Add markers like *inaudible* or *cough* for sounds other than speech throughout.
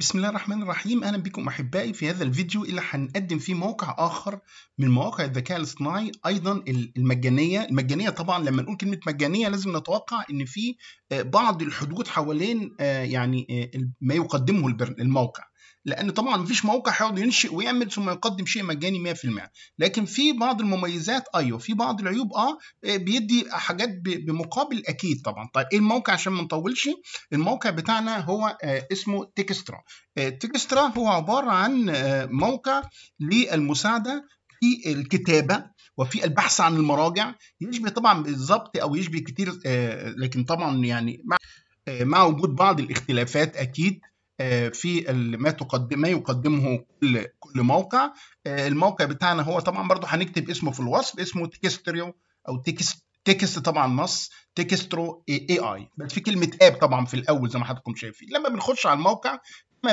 بسم الله الرحمن الرحيم اهلا بكم احبائي في هذا الفيديو اللي هنقدم فيه موقع اخر من مواقع الذكاء الاصطناعي ايضا المجانيه المجانيه طبعا لما نقول كلمه مجانيه لازم نتوقع ان في آه، بعض الحدود حوالين آه، يعني آه، ما يقدمه الموقع لان طبعا مفيش موقع هيقعد ينشئ ويعمل ثم يقدم شيء مجاني 100% لكن في بعض المميزات ايوه في بعض العيوب اه بيدي حاجات بمقابل اكيد طبعا طيب ايه الموقع عشان ما نطولش الموقع بتاعنا هو آه، اسمه تيكسترا آه، تيكسترا هو عباره عن آه، موقع للمساعده في الكتابه وفي البحث عن المراجع يشبه طبعا بالظبط او يشبه كتير لكن طبعا يعني مع وجود بعض الاختلافات اكيد آه، في ما تقدم ما يقدمه كل كل موقع آه، الموقع بتاعنا هو طبعا برضو هنكتب اسمه في الوصف اسمه تكستريو او تكست تكست طبعا نص تكسترو اي اي بس في كلمه اب طبعا في الاول زي ما حضراتكم شايفين لما بنخش على الموقع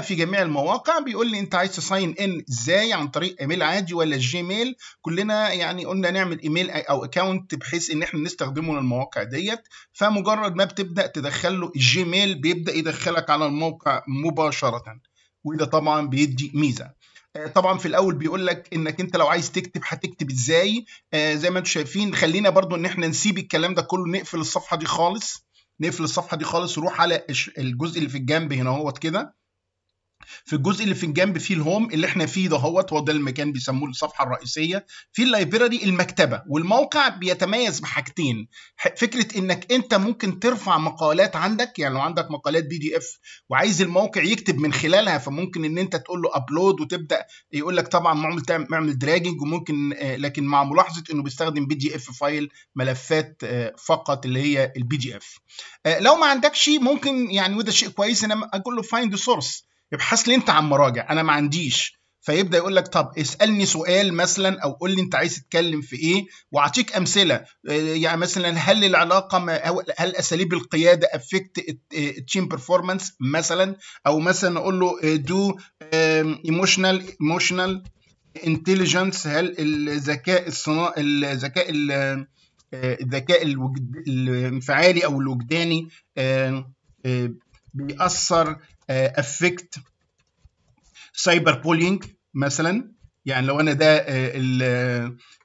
في جميع المواقع بيقول لي انت عايز تساين ان ازاي عن طريق ايميل عادي ولا الجيميل كلنا يعني قلنا نعمل ايميل او اكونت بحيث ان احنا نستخدمه للمواقع ديت فمجرد ما بتبدا تدخل له الجيميل بيبدا يدخلك على الموقع مباشره وده طبعا بيدي ميزه آه، طبعا في الاول بيقول لك انك انت لو عايز تكتب هتكتب ازاي آه، زي ما انتم شايفين خلينا برضو ان احنا نسيب الكلام ده كله نقفل الصفحه دي خالص نقفل الصفحه دي خالص روح على الجزء اللي في الجنب هنا اهوت كده في الجزء اللي في الجنب فيه الهوم اللي احنا فيه هوت هو ده المكان بيسموه الصفحه الرئيسيه في اللايبراري المكتبه والموقع بيتميز بحاجتين فكره انك انت ممكن ترفع مقالات عندك يعني لو عندك مقالات بي دي اف وعايز الموقع يكتب من خلالها فممكن ان انت تقول له ابلود وتبدا يقول لك طبعا معمل تعمل دراجنج وممكن آه، لكن مع ملاحظه انه بيستخدم بي دي اف فايل ملفات آه، فقط اللي هي البي دي اف آه، لو ما عندكش ممكن يعني وده شيء كويس انا اقول له فايند سورس ابحث لي انت عن مراجع انا ما عنديش فيبدا يقول لك طب اسالني سؤال مثلا او قول لي انت عايز تتكلم في ايه واعطيك امثله آه، يعني مثلا هل العلاقه ما هل اساليب القياده افكت التيم بيرفورمانس مثلا او مثلا اقول له دو ايموشنال ايموشنال انتليجنس هل الذكاء الصناعي الذكاء آه، الذكاء الانفعالي او الوجداني آه، بيأثر افكت سايبر بولينج مثلا يعني لو انا ده آه،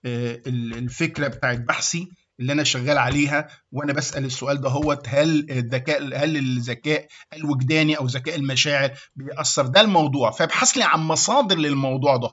آه، الفكره بتاعت بحثي اللي انا شغال عليها وانا بسال السؤال ده هو هل الذكاء هل الذكاء الوجداني او ذكاء المشاعر بيأثر ده الموضوع فابحث لي عن مصادر للموضوع ده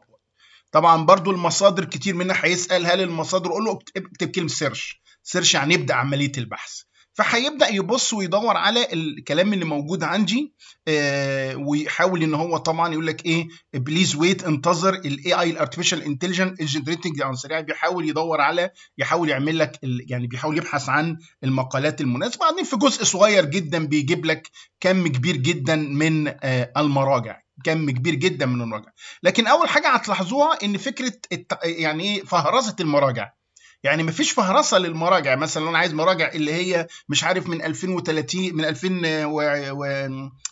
طبعا برضو المصادر كتير منها هيسال هل المصادر اقول له اكتب كلمه سيرش سيرش يعني ابدا عمليه البحث فهيبدا يبص ويدور على الكلام اللي موجود عندي آه، ويحاول ان هو طبعا يقول لك ايه بليز ويت انتظر الاي اي الارتفيشال انتليجنت جنريتنج عن سريع بيحاول يدور على يحاول يعمل لك يعني بيحاول يبحث عن المقالات المناسبه بعدين في جزء صغير جدا بيجيب لك كم كبير جدا من آه، المراجع كم كبير جدا من المراجع لكن اول حاجه هتلاحظوها ان فكره يعني ايه فهرسه المراجع يعني مفيش فهرسه للمراجع مثلا لو انا عايز مراجع اللي هي مش عارف من 2030 من 2000 و... و...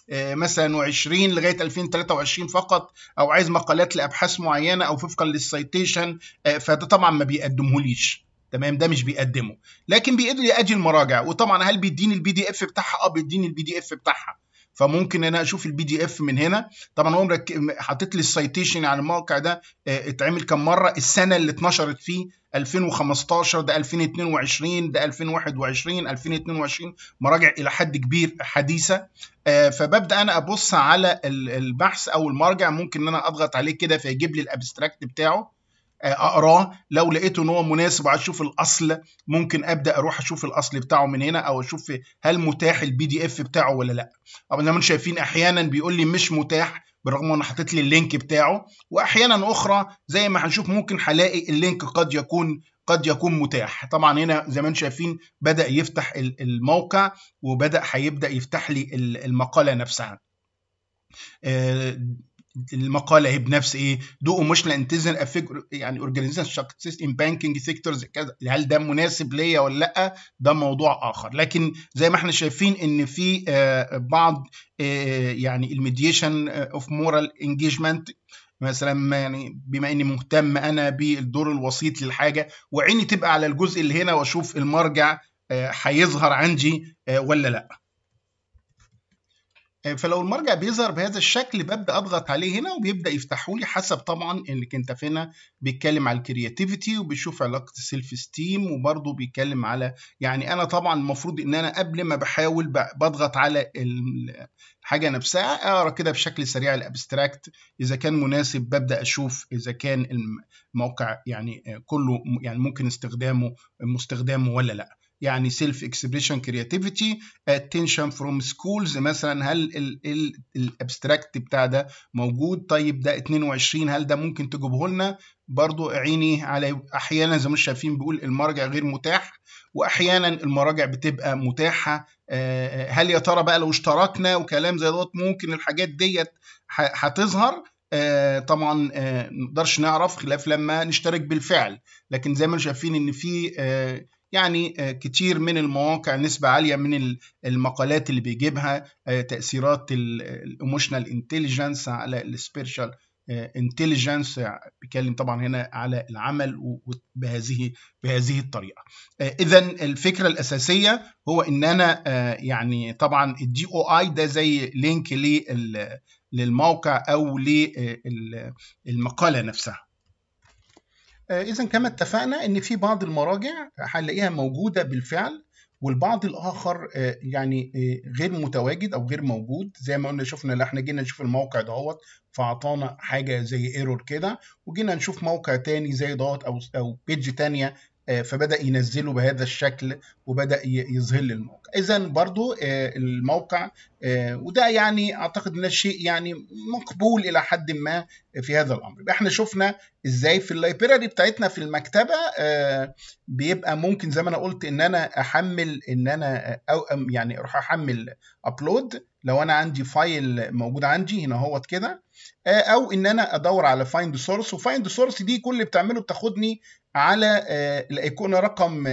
آه، مثلا 20 لغايه 2023 فقط او عايز مقالات لابحاث معينه او وفقا للسيتيشن آه، فده طبعا ما بيقدمهوليش تمام ده مش بيقدمه لكن بيقدر يأجي المراجع وطبعا هل بيديني البي دي اف بتاعها اه بيديني البي دي اف بتاعها فممكن انا اشوف البي دي اف من هنا طبعا هو حاطط لي السيتيشن على الموقع ده آه، اتعمل كم مره السنه اللي اتنشرت فيه 2015 ده 2022 ده 2021 2022 مراجع الى حد كبير حديثه آه، فببدا انا ابص على البحث او المرجع ممكن ان انا اضغط عليه كده فيجيب لي الابستراكت بتاعه آه، اقراه لو لقيته ان هو مناسب وعايز اشوف الاصل ممكن ابدا اروح اشوف الاصل بتاعه من هنا او اشوف هل متاح البي دي اف بتاعه ولا لا طبعا زي ما شايفين احيانا بيقول لي مش متاح بالرغم انه حاطط لي اللينك بتاعه واحيانا اخرى زي ما هنشوف ممكن هلاقي اللينك قد يكون قد يكون متاح طبعا هنا زي ما انتم شايفين بدا يفتح الموقع وبدا هيبدا يفتح لي المقاله نفسها آه، المقاله اهي بنفس ايه دو ايموشنال انتزن يعني اورجانيزيشن سيستم بانكينج سيكتورز كذا هل ده مناسب ليا ولا لا ده موضوع اخر لكن زي ما احنا شايفين ان في آه، بعض آه، يعني الميديشن اوف مورال انجيجمنت مثلا يعني بما اني مهتم انا بالدور الوسيط للحاجه وعيني تبقى على الجزء اللي هنا واشوف المرجع آه، هيظهر عندي ولا لا فلو المرجع بيظهر بهذا الشكل ببدا اضغط عليه هنا وبيبدا يفتحوا لي حسب طبعا انك انت فينا بيتكلم على الكرياتيفيتي وبيشوف علاقه السيلف ستيم وبرده بيتكلم على يعني انا طبعا المفروض ان انا قبل ما بحاول بضغط على الحاجه نفسها اقرا كده بشكل سريع الابستراكت اذا كان مناسب ببدا اشوف اذا كان الموقع يعني كله يعني ممكن استخدامه مستخدامه ولا لا يعني سيلف اكسبريشن كرياتيفيتي اتنشن فروم سكولز مثلا هل الابستراكت بتاع ده موجود طيب ده 22 هل ده ممكن تجيبه لنا برضو عيني على احيانا زي ما شايفين بيقول المرجع غير متاح واحيانا المراجع بتبقى متاحه آه، آه، هل يا ترى بقى لو اشتركنا وكلام زي دوت ممكن الحاجات ديت هتظهر آه، طبعا ما نقدرش نعرف خلاف لما نشترك بالفعل لكن زي ما شايفين ان في يعني آه، كتير من المواقع نسبة عالية من المقالات اللي بيجيبها آه، تأثيرات الاموشنال انتليجنس على السبيرشال انتليجنس آه، بيتكلم طبعا هنا على العمل بهذه بهذه الطريقه اذا الفكره الاساسيه هو ان انا يعني طبعا الدي او اي ده زي لينك للموقع او للمقاله نفسها آه، اذا كما اتفقنا ان في بعض المراجع هنلاقيها موجوده بالفعل والبعض الاخر آه، يعني آه، غير متواجد او غير موجود زي ما قلنا شفنا لو احنا جينا نشوف الموقع دهوت فاعطانا حاجه زي ايرور كده وجينا نشوف موقع تاني زي دوت او او بيج تانيه آه، فبدا ينزله بهذا الشكل وبدا يظهر الموقع اذا برضو آه، الموقع آه، وده يعني اعتقد ان شيء يعني مقبول الى حد ما في هذا الامر احنا شفنا ازاي في اللايبراري بتاعتنا في المكتبه بيبقى ممكن زي ما انا قلت ان انا احمل ان انا او يعني اروح احمل ابلود لو انا عندي فايل موجود عندي هنا اهوت كده او ان انا ادور على فايند سورس وفايند سورس دي كل اللي بتعمله بتاخدني على الايقونه آه، رقم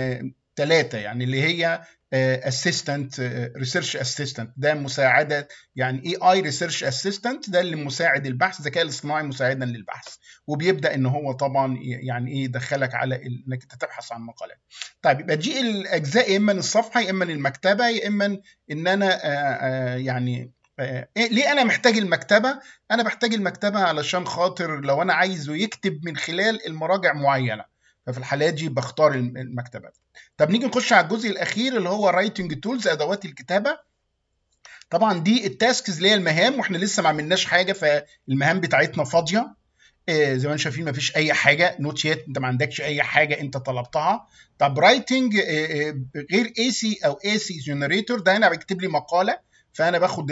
ثلاثة آه، يعني اللي هي اسيستنت ريسيرش اسيستنت ده مساعده يعني اي اي ريسيرش اسيستنت ده اللي مساعد البحث الذكاء الاصطناعي مساعدا للبحث وبيبدا ان هو طبعا يعني ايه يدخلك على انك انت تبحث عن مقالات طيب يبقى دي الاجزاء يا اما من الصفحه يا اما من المكتبه يا اما ان انا آآ آه، آآ يعني إيه، ليه انا محتاج المكتبه انا بحتاج المكتبه علشان خاطر لو انا عايزه يكتب من خلال المراجع معينه ففي الحالات دي بختار المكتبات طب نيجي نخش على الجزء الاخير اللي هو رايتنج تولز ادوات الكتابه طبعا دي التاسكز اللي هي المهام واحنا لسه ما عملناش حاجه فالمهام بتاعتنا فاضيه آه، زي ما انتم شايفين ما فيش اي حاجه نوت يات انت ما عندكش اي حاجه انت طلبتها طب رايتنج آه، آه، غير اي سي او اي سي جنريتور ده هنا بيكتب لي مقاله فانا باخد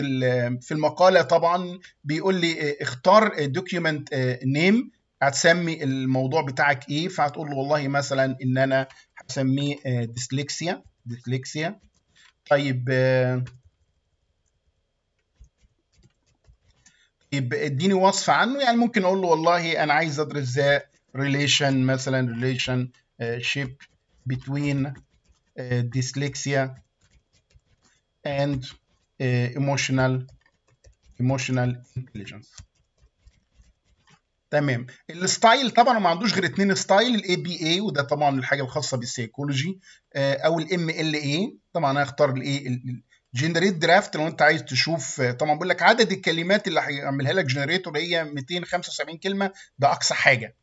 في المقاله طبعا بيقول لي اختار دوكيومنت نيم هتسمي الموضوع بتاعك ايه فهتقول له والله مثلا ان انا هسميه ديسلكسيا آه، ديسلكسيا طيب آه، طيب اديني وصف عنه يعني ممكن اقول له والله انا عايز ادرس ذا ريليشن مثلا ريليشن شيب بتوين ديسلكسيا and ايموشنال آه، emotional intelligence تمام الستايل طبعا ما عندوش غير اثنين ستايل الاي بي اي وده طبعا الحاجه الخاصه بالسيكولوجي آه، او الام ال اي طبعا انا هختار الايه جنريت درافت لو انت عايز تشوف آه، طبعا بقول لك عدد الكلمات اللي هيعملها لك جنريتور هي 275 كلمه ده اقصى حاجه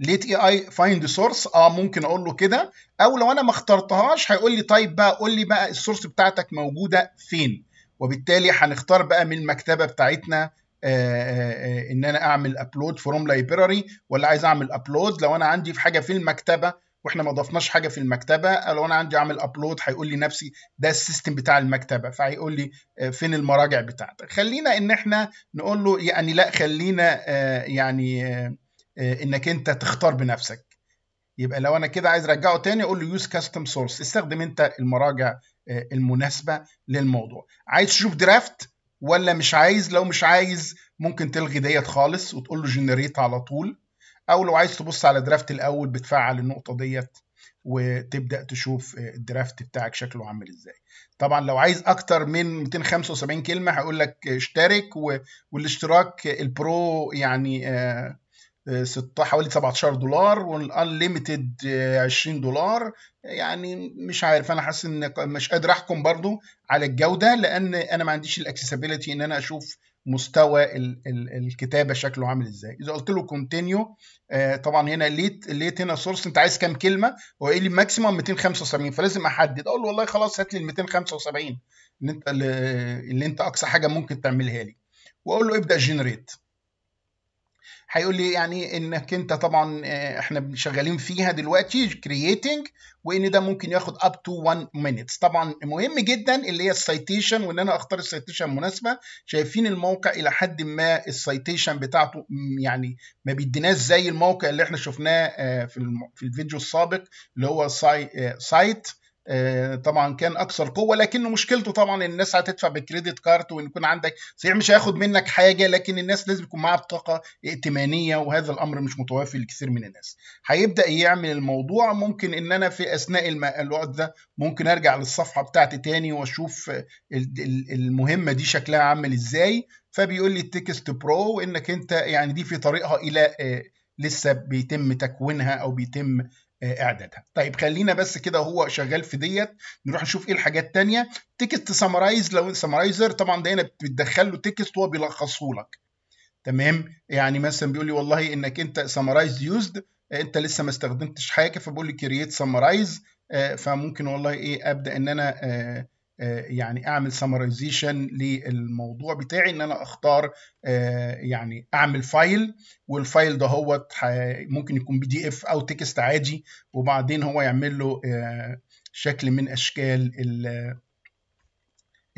ليت اي اي فايند سورس اه ممكن اقول له كده او لو انا ما اخترتهاش هيقول لي طيب بقى قول لي بقى السورس بتاعتك موجوده فين وبالتالي هنختار بقى من المكتبه بتاعتنا آه، آه، آه، ان انا اعمل ابلود فروم لايبراري ولا عايز اعمل ابلود لو انا عندي في حاجه في المكتبه واحنا ما ضفناش حاجه في المكتبه لو انا عندي اعمل ابلود هيقول لي نفسي ده السيستم بتاع المكتبه فهيقول لي فين المراجع بتاعتك خلينا ان احنا نقول له يعني لا خلينا يعني انك انت تختار بنفسك يبقى لو انا كده عايز ارجعه تاني اقول له يوز كاستم سورس استخدم انت المراجع المناسبه للموضوع عايز تشوف درافت ولا مش عايز لو مش عايز ممكن تلغي ديت خالص وتقول له جنريت على طول او لو عايز تبص على درافت الاول بتفعل النقطه ديت وتبدا تشوف آه، الدرافت بتاعك شكله عامل ازاي طبعا لو عايز اكتر من 275 كلمه هقول لك اشترك والاشتراك البرو يعني آه حوالي 17 دولار والانليمتد آه، 20 دولار يعني مش عارف انا حاسس ان مش قادر احكم برضو على الجوده لان انا ما عنديش الاكسسبيلتي ان انا اشوف مستوى ال ال الكتابه شكله عامل ازاي اذا قلت له كونتينيو آه، طبعا هنا ليت ليت هنا سورس انت عايز كام كلمه هو قايل لي ماكسيمم 275 فلازم احدد اقول له والله خلاص هات لي ال 275 اللي انت آه، اللي انت اقصى حاجه ممكن تعملها لي واقول له ابدا جنريت هيقول لي يعني انك انت طبعا آه، احنا شغالين فيها دلوقتي كرييتنج وان ده ممكن ياخد اب تو 1 مينيتس طبعا مهم جدا اللي هي السيتيشن وان انا اختار السيتيشن المناسبه شايفين الموقع الى حد ما السيتيشن بتاعته يعني ما بيديناش زي الموقع اللي احنا شفناه آه، في الفيديو السابق اللي هو سايت آه، طبعا كان اكثر قوه لكنه مشكلته طبعا ان الناس هتدفع بالكريدت كارت وان يكون عندك صحيح مش هياخد منك حاجه لكن الناس لازم يكون معاها بطاقه ائتمانيه وهذا الامر مش متوافر لكثير من الناس هيبدا يعمل الموضوع ممكن ان انا في اثناء الوقت ده ممكن ارجع للصفحه بتاعتي تاني واشوف المهمه دي شكلها عامل ازاي فبيقول لي التكست برو انك انت يعني دي في طريقها الى آه، لسه بيتم تكوينها او بيتم آه، اعدادها طيب خلينا بس كده هو شغال في ديت نروح نشوف ايه الحاجات التانية تكست سمرايز لو سمرايزر طبعا ده هنا بتدخل له تكست وهو بيلخصه لك تمام يعني مثلا بيقول لي والله انك انت سمرايز يوزد آه، انت لسه ما استخدمتش حاجه فبقول لي كرييت سمرايز آه، فممكن والله ايه ابدا ان انا آه، يعني اعمل سمرايزيشن للموضوع بتاعي ان انا اختار آه، يعني اعمل فايل والفايل ده هو ممكن يكون بي دي اف او تكست عادي وبعدين هو يعمل له آه، شكل من اشكال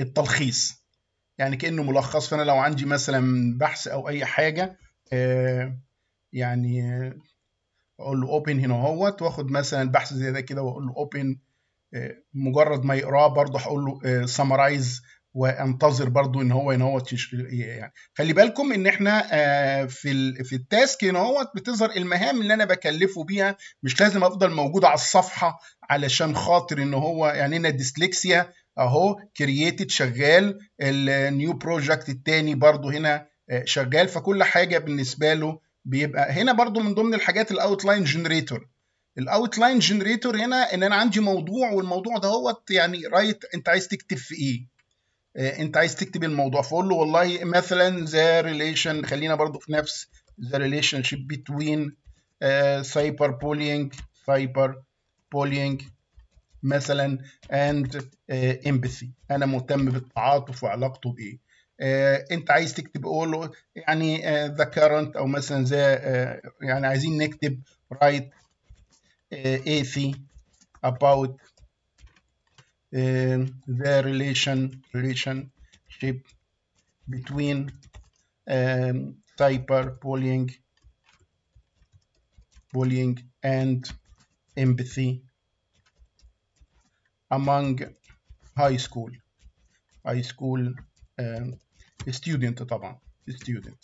التلخيص يعني كانه ملخص فانا لو عندي مثلا بحث او اي حاجه يعني اقول له اوبن هنا اهوت واخد مثلا بحث زي ده كده واقول له اوبن آه، مجرد ما يقراه برضه هقول له سمرايز آه، وانتظر برضه ان هو ان هو يعني خلي بالكم ان احنا آه، في في التاسك ان هو بتظهر المهام اللي انا بكلفه بيها مش لازم افضل موجود على الصفحه علشان خاطر ان هو يعني انا ديسلكسيا اهو كرييتد شغال النيو بروجكت الثاني برضه هنا شغال فكل حاجه بالنسبه له بيبقى هنا برضه من ضمن الحاجات الاوتلاين جنريتور الاوتلاين جنريتور هنا ان انا عندي موضوع والموضوع ده هو يعني رايت انت عايز تكتب في ايه آه، انت عايز تكتب الموضوع فقول له والله مثلا ذا ريليشن خلينا برضو في نفس ذا ريليشن شيب بتوين سايبر بولينج سايبر بولينج مثلا اند امباثي آه، انا مهتم بالتعاطف وعلاقته بايه آه، انت عايز تكتب اقول له يعني ذا كارنت او مثلا ذا يعني عايزين نكتب رايت Uh, easy about um, the relation relationship between um, cyber bullying, bullying and empathy among high school high school um, student طبعا student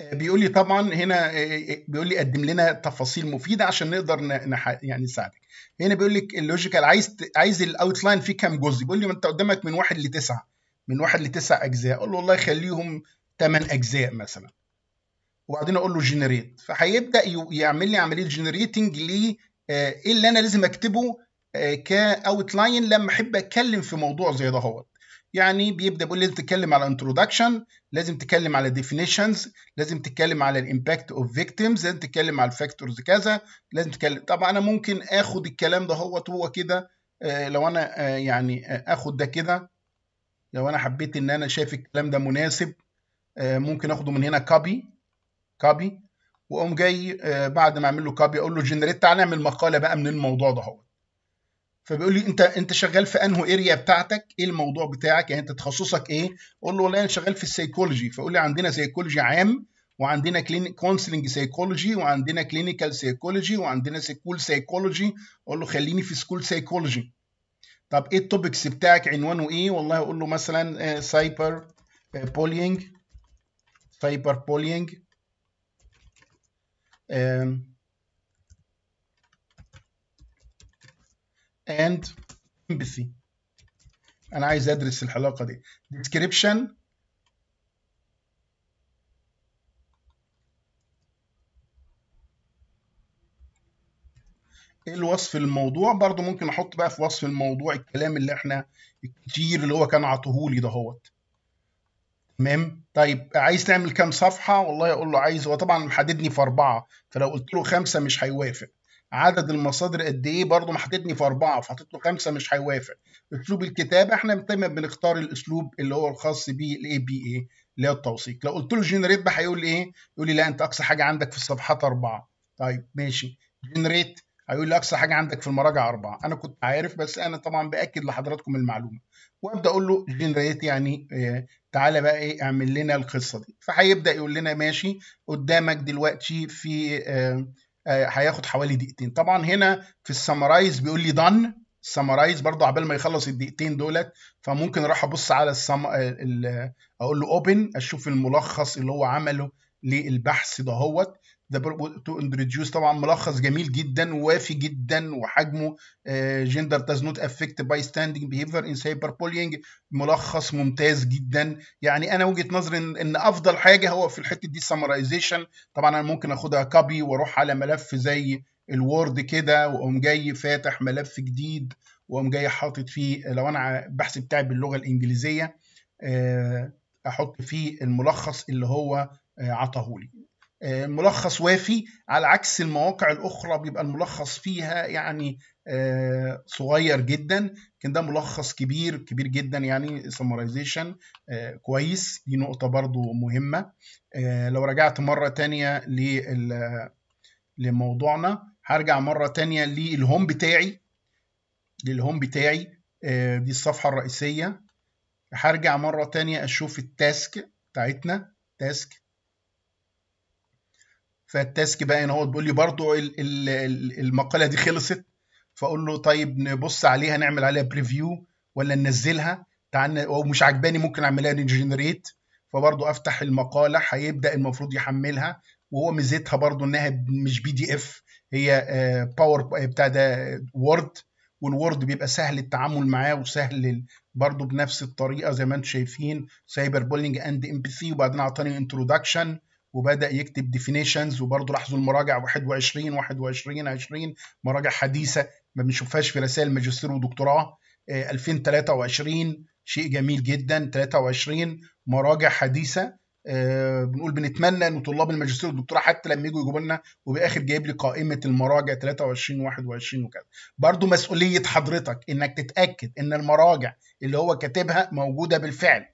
بيقول لي طبعا هنا آه، آه، آه، بيقول لي قدم لنا تفاصيل مفيده عشان نقدر نح... يعني نساعدك هنا بيقول لك اللوجيكال عايز عايز الاوتلاين فيه كام جزء بيقول لي ما انت قدامك من واحد لتسعه من واحد لتسع اجزاء اقول له والله خليهم ثمان اجزاء مثلا وبعدين اقول له جنريت فهيبدا يعمل لي عمليه جنريتنج ل ايه اللي انا لازم اكتبه كاوت لاين لما احب اتكلم في موضوع زي ده هو يعني بيبدا بيقول لازم تتكلم على انتروداكشن لازم تتكلم على ديفينيشنز لازم تتكلم على الامباكت اوف فيكتيمز لازم تتكلم على الفاكتورز كذا لازم تتكلم طب انا ممكن اخد الكلام ده هو هو كده آه، لو انا آه، يعني آه، اخد ده كده لو انا حبيت ان انا شايف الكلام ده مناسب ممكن اخده من هنا كوبي كوبي واقوم جاي بعد ما اعمل له كوبي اقول له جنريت تعالى نعمل مقاله بقى من الموضوع ده هو فبيقول لي انت انت شغال في انهو اريا بتاعتك ايه الموضوع بتاعك يعني انت تخصصك ايه اقول له والله انا شغال في السيكولوجي فيقول لي عندنا سيكولوجي عام وعندنا كلينيك كونسلنج سيكولوجي وعندنا كلينيكال سيكولوجي وعندنا سكول سيكولوجي اقول له خليني في سكول سيكولوجي طب ايه التوبكس بتاعك عنوانه ايه والله اقول له مثلا سايبر بولينج سايبر بولينج and empathy انا عايز ادرس الحلقه دي description الوصف الموضوع برضو ممكن احط بقى في وصف الموضوع الكلام اللي احنا الكتير اللي هو كان عطهولي دهوت تمام طيب عايز تعمل كام صفحه والله اقول له عايز هو طبعا محددني في اربعه فلو قلت له خمسه مش هيوافق عدد المصادر قد ايه برضه ما حطيتني في اربعه فحطيت له خمسه مش هيوافق اسلوب الكتابه احنا دايما بنختار الاسلوب اللي هو الخاص بيه الاي بي اي اللي هو التوثيق لو قلت له جنريت بقى هيقول لي ايه؟ يقول لي لا انت اقصى حاجه عندك في الصفحات اربعه طيب ماشي جنريت هيقول لي اقصى حاجه عندك في المراجع اربعه انا كنت عارف بس انا طبعا باكد لحضراتكم المعلومه وابدا اقول له جنريت يعني آه، تعالى بقى ايه اعمل لنا القصه دي فهيبدا يقول لنا ماشي قدامك دلوقتي في آه آه، هياخد حوالي دقيقتين طبعا هنا في السمرايز بيقول لي دن السمرايز برضو عبال ما يخلص الدقيقتين دولت فممكن اروح ابص على السم... آه، آه، اقول له اوبن اشوف الملخص اللي هو عمله للبحث دهوت ذا purpose to طبعا ملخص جميل جدا ووافي جدا وحجمه جندر نوت افكت باي ستاندنج بيهيفير ان سايبر بولينج ملخص ممتاز جدا يعني انا وجهه نظري ان افضل حاجه هو في الحته دي summarization طبعا انا ممكن اخدها كوبي واروح على ملف زي الوورد كده واقوم جاي فاتح ملف جديد واقوم جاي حاطط فيه لو انا البحث بتاعي باللغه الانجليزيه آه، احط فيه الملخص اللي هو آه، عطاهولي آه، ملخص وافي على عكس المواقع الاخرى بيبقى الملخص فيها يعني آه، صغير جدا لكن ده ملخص كبير كبير جدا يعني سمرايزيشن كويس دي نقطه برضو مهمه لو رجعت مره تانية لموضوعنا هرجع مره تانية للهوم بتاعي للهوم بتاعي دي الصفحه الرئيسيه هرجع مره تانية اشوف التاسك بتاعتنا تاسك فالتاسك بقى ان هو بيقول لي برضو المقاله دي خلصت فاقول له طيب نبص عليها نعمل عليها بريفيو ولا ننزلها تعال او مش عجباني ممكن اعملها ريجنريت فبرضو افتح المقاله هيبدا المفروض يحملها وهو ميزتها برضو انها مش بي دي اف هي باور آه، آه، بتاع ده وورد والوورد بيبقى سهل التعامل معاه وسهل برضو بنفس الطريقه زي ما انتم شايفين سايبر بولينج اند ام بي سي وبعدين اعطاني انترودكشن وبدا يكتب ديفينيشنز وبرضه لاحظوا المراجع 21 21 20 مراجع حديثه ما بنشوفهاش في رسائل ماجستير ودكتوراه 2023 آه، شيء جميل جدا 23 مراجع حديثه آه، بنقول بنتمنى ان طلاب الماجستير والدكتوراه حتى لما يجوا يجيبوا لنا وباخر جايب لي قائمه المراجع 23 21 وكذا برضو مسؤوليه حضرتك انك تتاكد ان المراجع اللي هو كاتبها موجوده بالفعل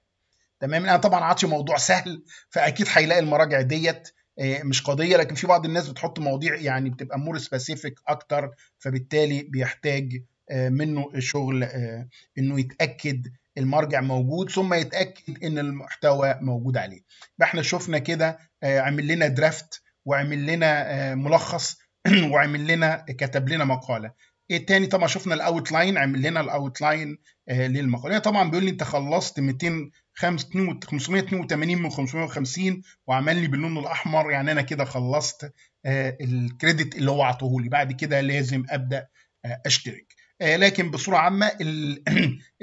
تمام انا طبعا عطي موضوع سهل فاكيد هيلاقي المراجع ديت آه، مش قضيه لكن في بعض الناس بتحط مواضيع يعني بتبقى مور سبيسيفيك اكتر فبالتالي بيحتاج آه، منه شغل آه، انه يتاكد المرجع موجود ثم يتاكد ان المحتوى موجود عليه فاحنا شفنا كده عمل لنا درافت وعمل لنا ملخص *clears throat* وعمل لنا كتب لنا مقاله ايه تاني طبعا شفنا الاوت لاين عمل لنا الاوت لاين آه للمقاليه طبعا بيقول لي انت خلصت 200 582 من 550 وعمل لي باللون الاحمر يعني انا كده خلصت آه الكريدت اللي هو عطوه لي بعد كده لازم ابدا آه اشترك آه، لكن بصوره عامه *coughs*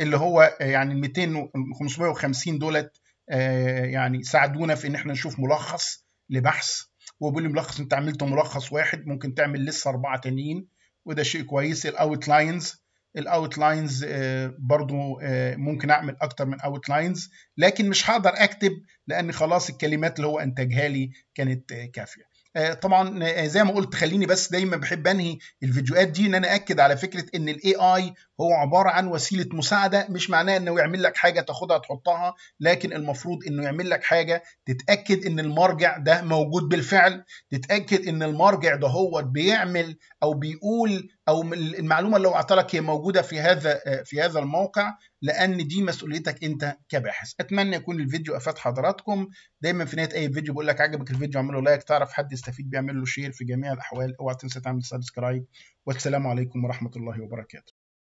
اللي هو آه، يعني 200 550 دولت آه، يعني ساعدونا في ان احنا نشوف ملخص لبحث وبيقول لي ملخص انت عملت ملخص واحد ممكن تعمل لسه اربعه تانيين وده شيء كويس الاوتلاينز الاوتلاينز آه، برضو آه، ممكن اعمل اكتر من اوتلاينز لكن مش هقدر اكتب لان خلاص الكلمات اللي هو انتجها لي كانت آه، كافيه آه، طبعا آه، زي ما قلت خليني بس دايما بحب انهي الفيديوهات دي ان انا اكد على فكره ان الاي اي هو عباره عن وسيله مساعده مش معناه انه يعمل لك حاجه تاخدها تحطها لكن المفروض انه يعمل لك حاجه تتاكد ان المرجع ده موجود بالفعل تتاكد ان المرجع ده هو بيعمل او بيقول او المعلومه اللي وقعت لك هي موجوده في هذا في هذا الموقع لان دي مسؤوليتك انت كباحث اتمنى يكون الفيديو افاد حضراتكم دايما في نهايه اي فيديو بقول لك عجبك الفيديو اعمل له لايك تعرف حد يستفيد بيعمل له شير في جميع الاحوال اوعى تنسى تعمل سبسكرايب والسلام عليكم ورحمه الله وبركاته